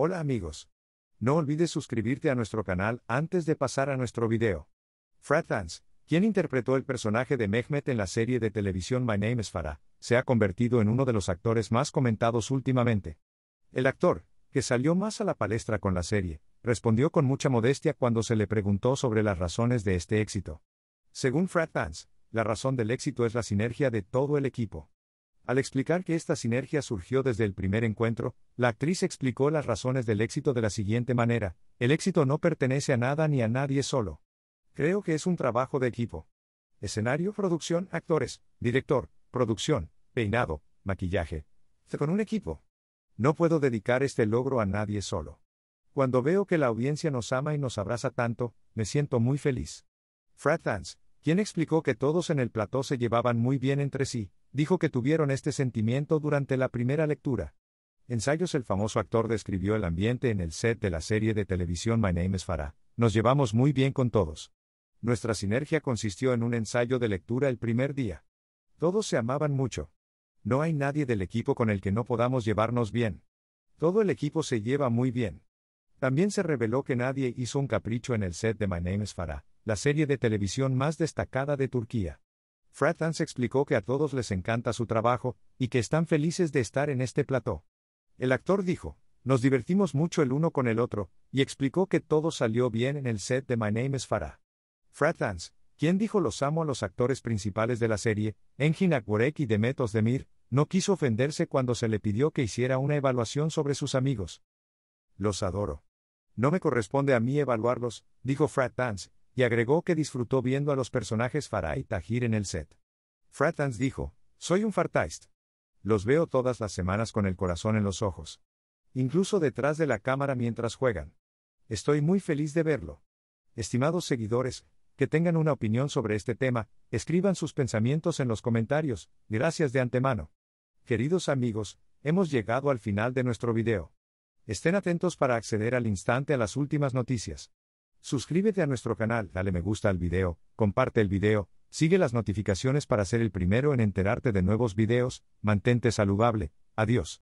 Hola amigos. No olvides suscribirte a nuestro canal antes de pasar a nuestro video. Fred Vance, quien interpretó el personaje de Mehmet en la serie de televisión My Name is Farah, se ha convertido en uno de los actores más comentados últimamente. El actor, que salió más a la palestra con la serie, respondió con mucha modestia cuando se le preguntó sobre las razones de este éxito. Según Fred Vance, la razón del éxito es la sinergia de todo el equipo. Al explicar que esta sinergia surgió desde el primer encuentro, la actriz explicó las razones del éxito de la siguiente manera, el éxito no pertenece a nada ni a nadie solo. Creo que es un trabajo de equipo. Escenario, producción, actores, director, producción, peinado, maquillaje. Con un equipo. No puedo dedicar este logro a nadie solo. Cuando veo que la audiencia nos ama y nos abraza tanto, me siento muy feliz. Fred Dance, quien explicó que todos en el plató se llevaban muy bien entre sí, dijo que tuvieron este sentimiento durante la primera lectura. Ensayos El famoso actor describió el ambiente en el set de la serie de televisión My Name is Farah. Nos llevamos muy bien con todos. Nuestra sinergia consistió en un ensayo de lectura el primer día. Todos se amaban mucho. No hay nadie del equipo con el que no podamos llevarnos bien. Todo el equipo se lleva muy bien. También se reveló que nadie hizo un capricho en el set de My Name is Farah, la serie de televisión más destacada de Turquía. Fred Dance explicó que a todos les encanta su trabajo, y que están felices de estar en este plató. El actor dijo, nos divertimos mucho el uno con el otro, y explicó que todo salió bien en el set de My Name is Farah. Fred Dance, quien dijo los amo a los actores principales de la serie, Engin Akborek y Demetos Demir, no quiso ofenderse cuando se le pidió que hiciera una evaluación sobre sus amigos. Los adoro. No me corresponde a mí evaluarlos, dijo Fred Dance, y agregó que disfrutó viendo a los personajes Farah y Tahir en el set. Fratans dijo, soy un fartaist. Los veo todas las semanas con el corazón en los ojos. Incluso detrás de la cámara mientras juegan. Estoy muy feliz de verlo. Estimados seguidores, que tengan una opinión sobre este tema, escriban sus pensamientos en los comentarios, gracias de antemano. Queridos amigos, hemos llegado al final de nuestro video. Estén atentos para acceder al instante a las últimas noticias. Suscríbete a nuestro canal, dale me gusta al video, comparte el video, sigue las notificaciones para ser el primero en enterarte de nuevos videos, mantente saludable, adiós.